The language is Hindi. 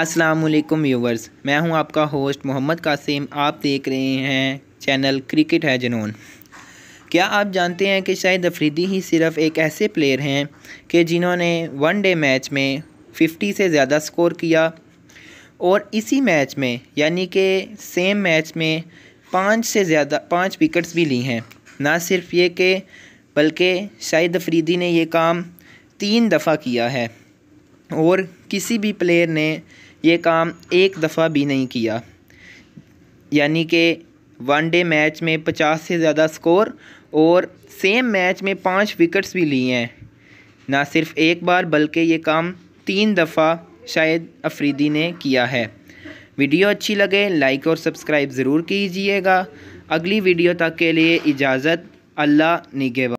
असलम व्यूवर्स मैं हूं आपका होस्ट मोहम्मद कासिम आप देख रहे हैं चैनल क्रिकेट है जनून क्या आप जानते हैं कि शाहिद अफरीदी ही सिर्फ एक ऐसे प्लेयर हैं कि जिन्होंने वन डे मैच में 50 से ज़्यादा स्कोर किया और इसी मैच में यानी कि सेम मैच में पाँच से ज़्यादा पाँच विकेट्स भी ली हैं ना सिर्फ ये कि बल्कि शाहिद अफरीदी ने ये काम तीन दफ़ा किया है और किसी भी प्लेयर ने ये काम एक दफ़ा भी नहीं किया यानी कि वनडे मैच में पचास से ज़्यादा स्कोर और सेम मैच में पांच विकेट्स भी लिए हैं ना सिर्फ एक बार बल्कि ये काम तीन दफ़ा शायद अफरीदी ने किया है वीडियो अच्छी लगे लाइक और सब्सक्राइब ज़रूर कीजिएगा अगली वीडियो तक के लिए इजाज़त अल्लाह निगेवा